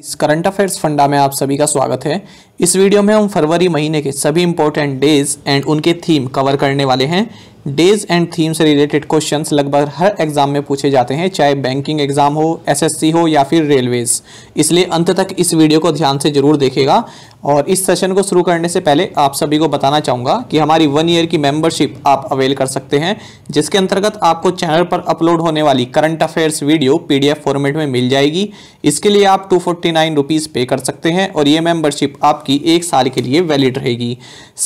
इस current affairs funda में आप सभी का स्वागत है इस वीडियो में हम फरवरी महीने के सभी इंपॉर्टेंट डेज एंड उनके थीम कवर करने वाले हैं डेज एंड थीम से रिलेटेड क्वेश्चंस लगभग हर एग्जाम में पूछे जाते हैं चाहे बैंकिंग एग्जाम हो एसएससी हो या फिर रेलवेज इसलिए अंत तक इस वीडियो को ध्यान से जरूर देखेगा और इस सेशन को शुरू करने से पहले आप सभी को बताना चाहूँगा कि हमारी वन ईयर की मेंबरशिप आप अवेल कर सकते हैं जिसके अंतर्गत आपको चैनल पर अपलोड होने वाली current affairs video F format में मिल जाएगी इसके लिए आप टू फोर्टी नाइन रुपीज़ पे कर सकते हैं और ये मेंबरशिप आपकी एक साल के लिए वैलिड रहेगी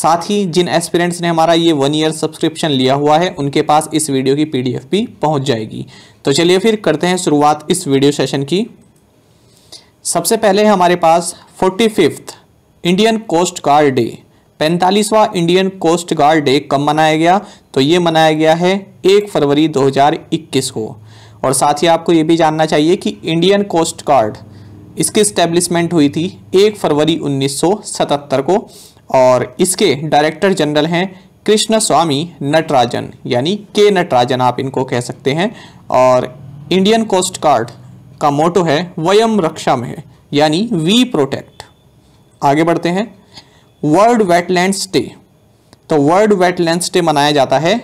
साथ ही जिन एस्पिरेंट्स ने हमारा ये वन ईयर सब्सक्रिप्शन लिया हुआ है उनके पास इस वीडियो की पीडीएफ भी पहुंच जाएगी तो चलिए फिर करते हैं शुरुआत इस वीडियो सेशन की सबसे पहले हमारे पास forty Indian coast guard day पैंतालीसवा इंडियन कोस्ट गार्ड डे कब मनाया गया तो ये मनाया गया है एक फरवरी 2021 को और साथ ही आपको ये भी जानना चाहिए कि इंडियन कोस्ट गार्ड इसकी स्टैब्लिशमेंट हुई थी एक फरवरी 1977 को और इसके डायरेक्टर जनरल हैं कृष्ण स्वामी नटराजन यानी के नटराजन आप इनको कह सकते हैं और इंडियन कोस्ट गार्ड का मोटो है वयम रक्षा में यानी वी प्रोटेक्ट आगे बढ़ते हैं वर्ल्ड वेटलैंड्स डे तो वर्ल्ड वेटलैंड्स डे मनाया जाता है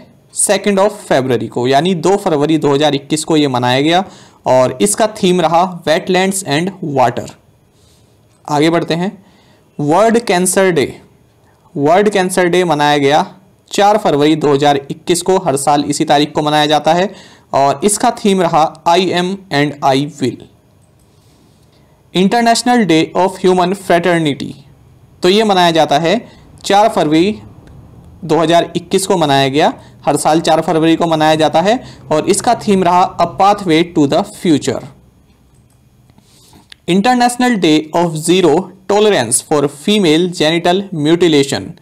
सेकेंड ऑफ फेबररी को यानी दो फरवरी 2021 को ये मनाया गया और इसका थीम रहा वेटलैंड्स एंड वाटर आगे बढ़ते हैं world cancer day world cancer day मनाया गया चार फरवरी 2021 को हर साल इसी तारीख को मनाया जाता है और इसका थीम रहा I am and I will international day of human fraternity तो ये मनाया जाता है चार फरवरी 2021 को मनाया गया हर साल चार फरवरी को मनाया जाता है और इसका थीम रहा a pathway to the future international day of zero tolerance for female genital mutilation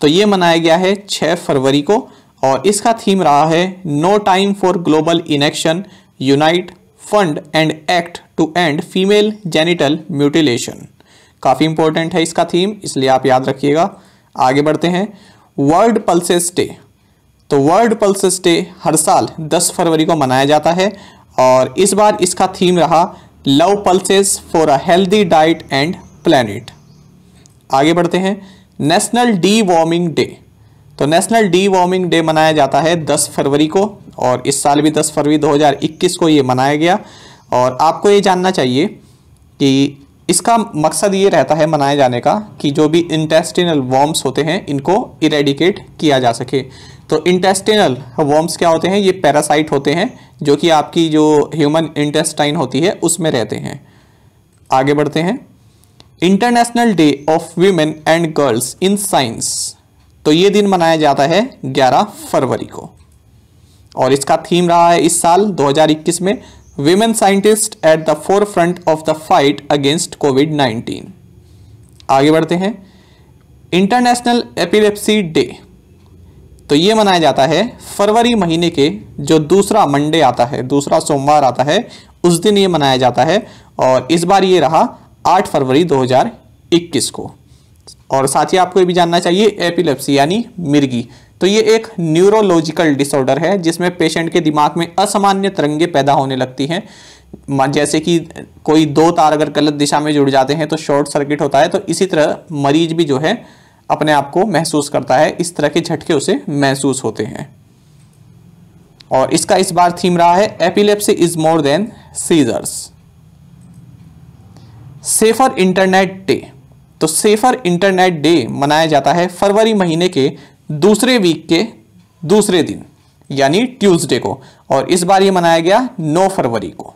तो ये मनाया गया है 6 फरवरी को और इसका थीम रहा है no time for global inaction unite fund and act to end female genital mutilation काफ़ी इंपॉर्टेंट है इसका थीम इसलिए आप याद रखिएगा आगे बढ़ते हैं वर्ल्ड पल्सेस डे तो वर्ल्ड पल्सेस डे हर साल 10 फरवरी को मनाया जाता है और इस बार इसका थीम रहा love pulses for a healthy diet and planet आगे बढ़ते हैं नेशनल डी वार्मिंग डे तो नेशनल डी वार्मिंग डे मनाया जाता है 10 फरवरी को और इस साल भी 10 फरवरी 2021 को ये मनाया गया और आपको ये जानना चाहिए कि इसका मकसद ये रहता है मनाए जाने का कि जो भी इंटेस्टिनल वॉर्म्स होते हैं इनको इरेडिकेट किया जा सके तो इंटेस्टिनल वॉर्म्स क्या होते हैं ये पैरासाइट होते हैं जो कि आपकी जो ह्यूमन इंटेस्टाइन होती है उसमें रहते हैं आगे बढ़ते हैं international day of women and girls in science तो ये दिन मनाया जाता है 11 फरवरी को और इसका थीम रहा है इस साल 2021 में women scientist at the forefront of the fight against covid 19 आगे बढ़ते हैं इंटरनेशनल एपिलेप्सी डे तो ये मनाया जाता है फरवरी महीने के जो दूसरा मंडे आता है दूसरा सोमवार आता है उस दिन ये मनाया जाता है और इस बार ये रहा 8 फरवरी 2021 को और साथ ही आपको ये भी जानना चाहिए एपिलेप्सी यानी मिर्गी तो ये एक न्यूरोलॉजिकल डिसऑर्डर है जिसमें पेशेंट के दिमाग में असामान्य तरंगे पैदा होने लगती हैं जैसे कि कोई दो तार अगर गलत दिशा में जुड़ जाते हैं तो शॉर्ट सर्किट होता है तो इसी तरह मरीज भी जो है अपने आप को महसूस करता है इस तरह के झटके उसे महसूस होते हैं और इसका इस बार थीम रहा है epilepsy is more than seizures safer internet day तो सेफर इंटरनेट डे मनाया जाता है फरवरी महीने के दूसरे वीक के दूसरे दिन यानी ट्यूसडे को और इस बार ये मनाया गया 9 फरवरी को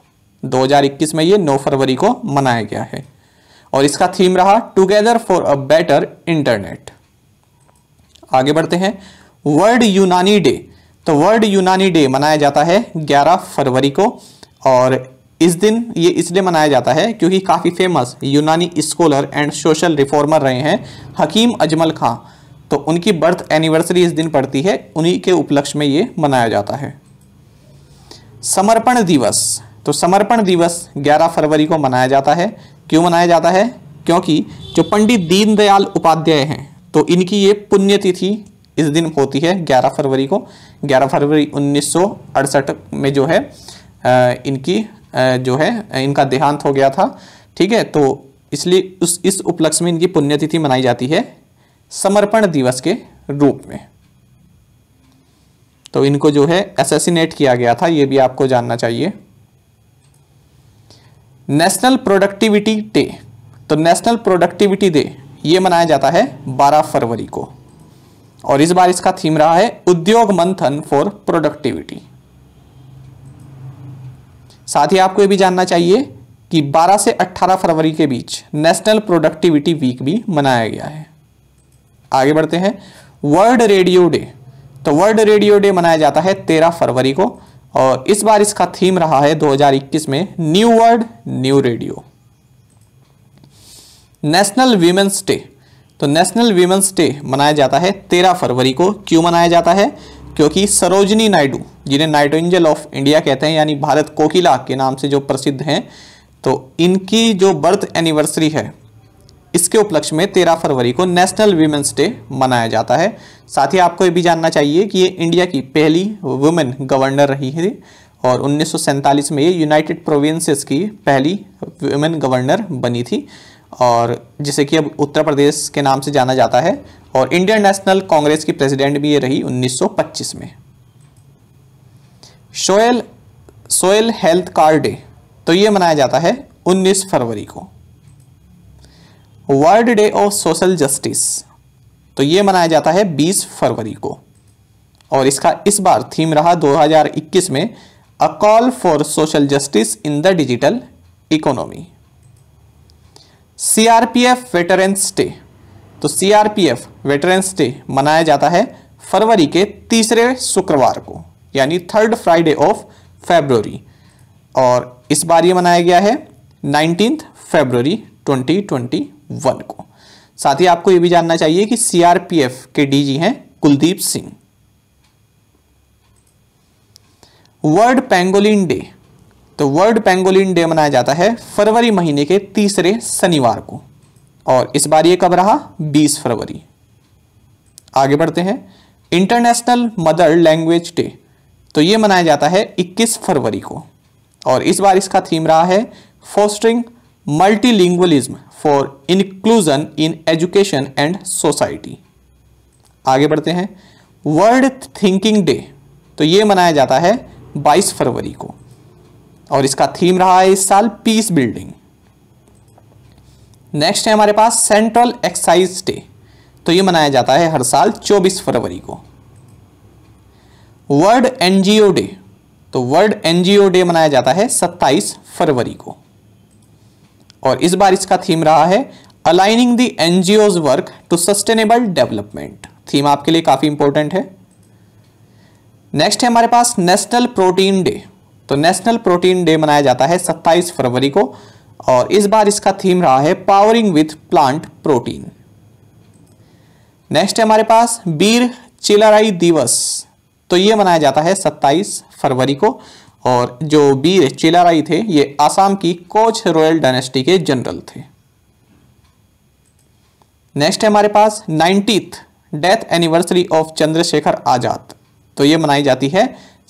2021 में ये 9 फरवरी को मनाया गया है और इसका थीम रहा together for a better internet आगे बढ़ते हैं वर्ल्ड यूनानी डे तो वर्ल्ड यूनानी डे मनाया जाता है 11 फरवरी को और इस दिन ये इसलिए मनाया जाता है क्योंकि काफ़ी फेमस यूनानी स्कॉलर एंड सोशल रिफॉर्मर रहे हैं हकीम अजमल खां तो उनकी बर्थ एनिवर्सरी इस दिन पड़ती है उन्हीं के उपलक्ष्य में ये मनाया जाता है समर्पण दिवस तो समर्पण दिवस 11 फरवरी को मनाया जाता है क्यों मनाया जाता है क्योंकि जो पंडित दीनदयाल उपाध्याय हैं तो इनकी ये पुण्यतिथि इस दिन होती है 11 फरवरी को 11 फरवरी 1968 में जो है इनकी जो है इनका देहांत हो गया था ठीक है तो इसलिए उस इस उपलक्ष्य में इनकी पुण्यतिथि मनाई जाती है समर्पण दिवस के रूप में तो इनको जो है एसेसिनेट किया गया था यह भी आपको जानना चाहिए नेशनल प्रोडक्टिविटी डे तो नेशनल प्रोडक्टिविटी डे ये मनाया जाता है 12 फरवरी को और इस बार इसका थीम रहा है उद्योग मंथन फॉर प्रोडक्टिविटी साथ ही आपको ये भी जानना चाहिए कि 12 से 18 फरवरी के बीच नेशनल प्रोडक्टिविटी वीक भी मनाया गया है आगे बढ़ते हैं वर्ल्ड रेडियो डे तो वर्ल्ड रेडियो डे मनाया जाता है 13 फरवरी को और इस बार इसका थीम रहा है 2021 में new world new radio national women's day तो नेशनल वीमेंस डे मनाया जाता है 13 फरवरी को क्यों मनाया जाता है क्योंकि सरोजनी नायडू जिन्हें एंजल ऑफ इंडिया कहते हैं यानी भारत कोकिला के नाम से जो प्रसिद्ध हैं तो इनकी जो बर्थ एनिवर्सरी है इसके उपलक्ष्य में तेरह फरवरी को नेशनल वीमेंस डे मनाया जाता है साथ ही आपको ये भी जानना चाहिए कि ये इंडिया की पहली वुमेन गवर्नर रही है और उन्नीस में ये यूनाइटेड प्रोविंसेस की पहली वुमेन गवर्नर बनी थी और जिसे कि अब उत्तर प्रदेश के नाम से जाना जाता है और इंडियन नेशनल कांग्रेस की प्रेसिडेंट भी ये रही 1925 में soil soil health card day तो ये मनाया जाता है 19 फरवरी को world day of social justice तो ये मनाया जाता है 20 फरवरी को और इसका इस बार थीम रहा 2021 में a call for social justice in the digital economy CRPF veterans day तो सीआरपीएफ वेटरेंस डे मनाया जाता है फरवरी के तीसरे शुक्रवार को यानी थर्ड फ्राइडे ऑफ फेब्रवरी और इस बार ये मनाया गया है नाइनटीन फेब्रवरी 2021 को साथ ही आपको ये भी जानना चाहिए कि सीआरपीएफ के डीजी हैं Kuldeep Singh world pangolin day तो वर्ल्ड पेंगोलिन डे मनाया जाता है फरवरी महीने के तीसरे शनिवार को और इस बार ये कब रहा 20 फरवरी आगे बढ़ते हैं इंटरनेशनल मदर लैंग्वेज डे तो ये मनाया जाता है 21 फरवरी को और इस बार इसका थीम रहा है fostering multilingualism for inclusion in education and society आगे बढ़ते हैं वर्ल्ड थिंकिंग डे तो ये मनाया जाता है 22 फरवरी को और इसका थीम रहा है इस साल पीस बिल्डिंग नेक्स्ट है हमारे पास सेंट्रल एक्साइज डे तो ये मनाया जाता है हर साल 24 फरवरी को वर्ल्ड एनजीओ डे तो वर्ल्ड एनजीओ डे मनाया जाता है 27 फरवरी को और इस बार इसका थीम रहा है aligning the NGO work to sustainable development theme आपके लिए काफ़ी इंपॉर्टेंट है नेक्स्ट है हमारे पास नेशनल प्रोटीन डे तो नेशनल प्रोटीन डे मनाया जाता है 27 फरवरी को और इस बार इसका थीम रहा है powering with plant protein next है हमारे पास बीर चिलराई दिवस तो ये मनाया जाता है 27 फरवरी को और जो बीर चिलाराई थे ये आसाम की कोच रॉयल डायनेस्टी के जनरल थे नेक्स्ट है हमारे पास ninetieth death anniversary of Chandrashekhar Azad तो ये मनाई जाती है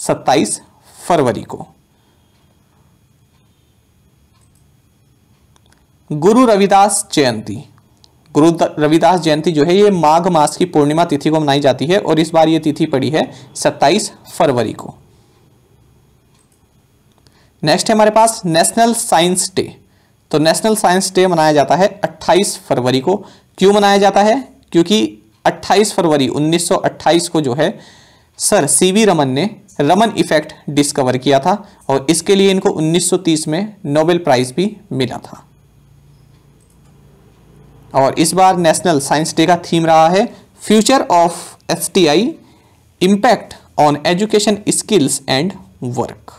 27 फरवरी को गुरु रविदास जयंती गुरु रविदास जयंती जो है ये माघ मास की पूर्णिमा तिथि को मनाई जाती है और इस बार ये तिथि पड़ी है 27 फरवरी को नेक्स्ट है हमारे पास नेशनल साइंस डे तो नेशनल साइंस डे मनाया जाता है 28 फरवरी को क्यों मनाया जाता है क्योंकि 28 फरवरी 1928 को जो है सर सीवी रमन ने रमन इफेक्ट डिस्कवर किया था और इसके लिए इनको 1930 में नोबेल प्राइज भी मिला था और इस बार नेशनल साइंस डे का थीम रहा है future of S T I on education skills and work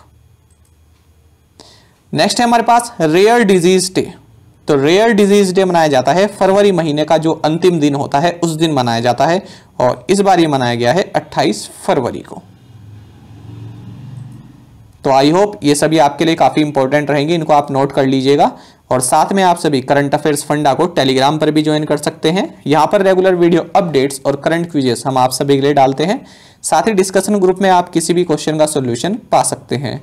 next है हमारे पास रेयर डिजीज डे तो रेयर डिजीज डे मनाया जाता है फरवरी महीने का जो अंतिम दिन होता है उस दिन मनाया जाता है और इस बार ये मनाया गया है 28 फरवरी को तो आई होप ये सभी आपके लिए काफ़ी इंपॉर्टेंट रहेंगे इनको आप नोट कर लीजिएगा और साथ में आप सभी करंट अफेयर्स फंडा को टेलीग्राम पर भी ज्वाइन कर सकते हैं यहाँ पर रेगुलर वीडियो अपडेट्स और करंट क्विजेस हम आप सभी के लिए डालते हैं साथ ही डिस्कशन ग्रुप में आप किसी भी क्वेश्चन का सोल्यूशन पा सकते हैं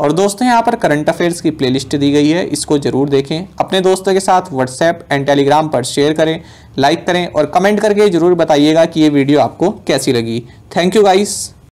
और दोस्तों यहाँ पर करंट अफेयर्स की प्ले दी गई है इसको जरूर देखें अपने दोस्तों के साथ व्हाट्सएप एंड टेलीग्राम पर शेयर करें लाइक करें और कमेंट करके ज़रूर बताइएगा कि ये वीडियो आपको कैसी लगी थैंक यू गाइस